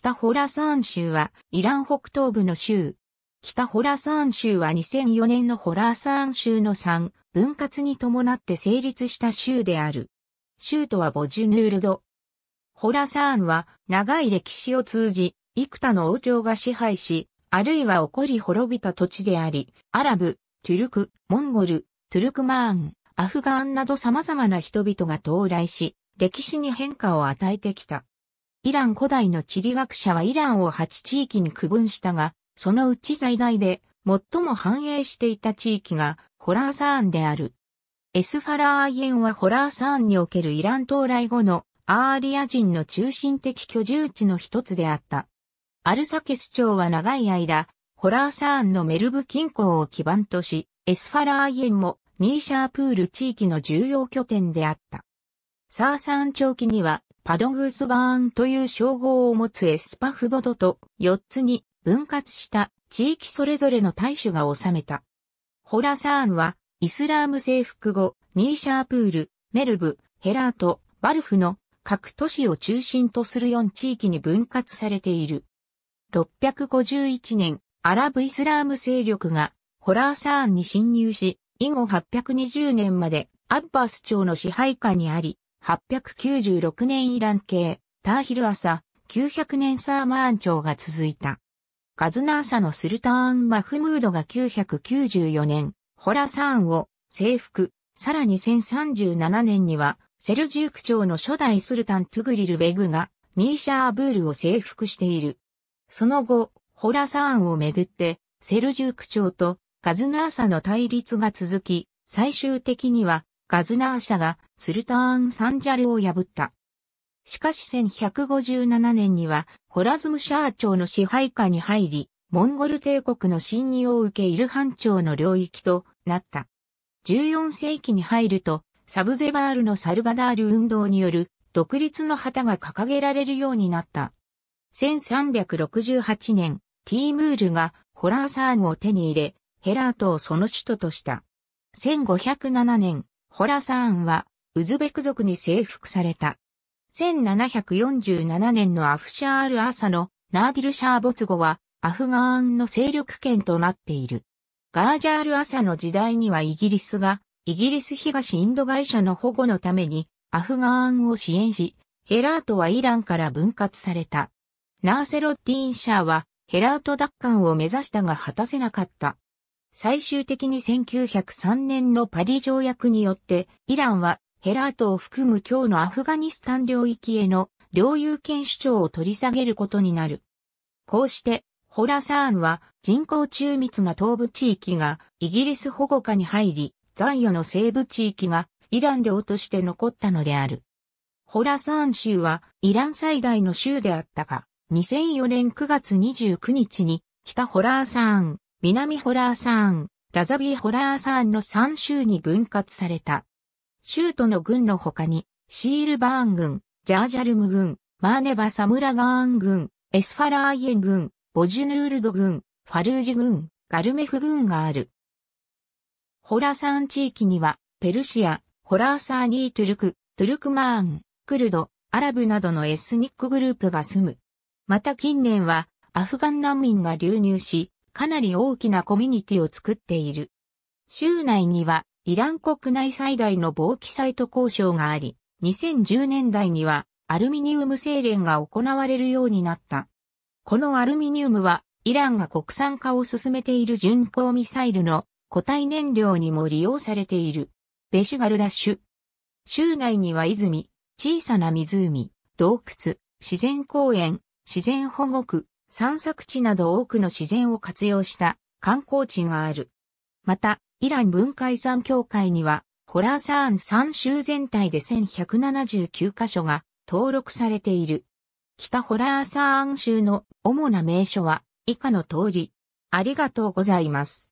北ホラサーン州はイラン北東部の州。北ホラサーン州は2004年のホラーサーン州の3分割に伴って成立した州である。州都はボジュヌールド。ホラサーンは長い歴史を通じ、幾多の王朝が支配し、あるいは起こり滅びた土地であり、アラブ、トゥルク、モンゴル、トゥルクマーン、アフガンなど様々な人々が到来し、歴史に変化を与えてきた。イラン古代の地理学者はイランを8地域に区分したが、そのうち最大で最も繁栄していた地域がホラーサーンである。エスファラーイエンはホラーサーンにおけるイラン到来後のアーリア人の中心的居住地の一つであった。アルサケス朝は長い間、ホラーサーンのメルブ近郊を基盤とし、エスファラーイエンもニーシャープール地域の重要拠点であった。サーサーン長期にはパドグースバーンという称号を持つエスパフボドと4つに分割した地域それぞれの大主が治めた。ホラサーンはイスラーム征服後、ニーシャープール、メルブ、ヘラート、バルフの各都市を中心とする4地域に分割されている。651年、アラブイスラーム勢力がホラーサーンに侵入し、以後820年までアッバス朝の支配下にあり、896年イラン系、ターヒル朝、900年サーマーン朝が続いた。ガズナーサのスルターン・マフムードが994年、ホラサーンを征服、さらに1037年には、セルジューク朝の初代スルタン・トゥグリル・ベグが、ニーシャーブールを征服している。その後、ホラサーンをめぐって、セルジューク朝とガズナーサの対立が続き、最終的にはガズナーサがスルターン・サンジャルを破った。しかし1157年には、ホラズムシャー朝の支配下に入り、モンゴル帝国の侵入を受けイルハン朝の領域となった。14世紀に入ると、サブゼバールのサルバダール運動による独立の旗が掲げられるようになった。1368年、ティームールがホラーサーンを手に入れ、ヘラートをその首都とした。1507年、ホラーサーンはウズベク族に征服された。1747年のアフシャール朝のナーディルシャー没後はアフガーンの勢力圏となっている。ガージャール朝の時代にはイギリスがイギリス東インド会社の保護のためにアフガーンを支援し、ヘラートはイランから分割された。ナーセロッティン・シャーはヘラート奪還を目指したが果たせなかった。最終的に1903年のパリ条約によってイランはヘラートを含む今日のアフガニスタン領域への領有権主張を取り下げることになる。こうして、ホラサーンは人口中密な東部地域がイギリス保護下に入り、残余の西部地域がイラン領として残ったのである。ホラサーン州はイラン最大の州であったが、2004年9月29日に北ホラーサーン、南ホラーサーン、ラザビーホラーサーンの3州に分割された。州都の軍の他に、シールバーン軍、ジャージャルム軍、マーネバサムラガーン軍、エスファラーイエン軍、ボジュヌールド軍、ファルージ軍、ガルメフ軍がある。ホラサン地域には、ペルシア、ホラーサーニートゥルク、トゥルクマーン、クルド、アラブなどのエスニックグループが住む。また近年は、アフガン難民が流入し、かなり大きなコミュニティを作っている。州内には、イラン国内最大の貿易サイト交渉があり、2010年代にはアルミニウム精錬が行われるようになった。このアルミニウムはイランが国産化を進めている巡航ミサイルの固体燃料にも利用されている。ベシュガルダッシュ。州内には泉、小さな湖、洞窟、自然公園、自然保護区、散策地など多くの自然を活用した観光地がある。また、イラン文化遺産協会には、ホラーサーン3州全体で1179カ所が登録されている。北ホラーサーン州の主な名所は以下の通り。ありがとうございます。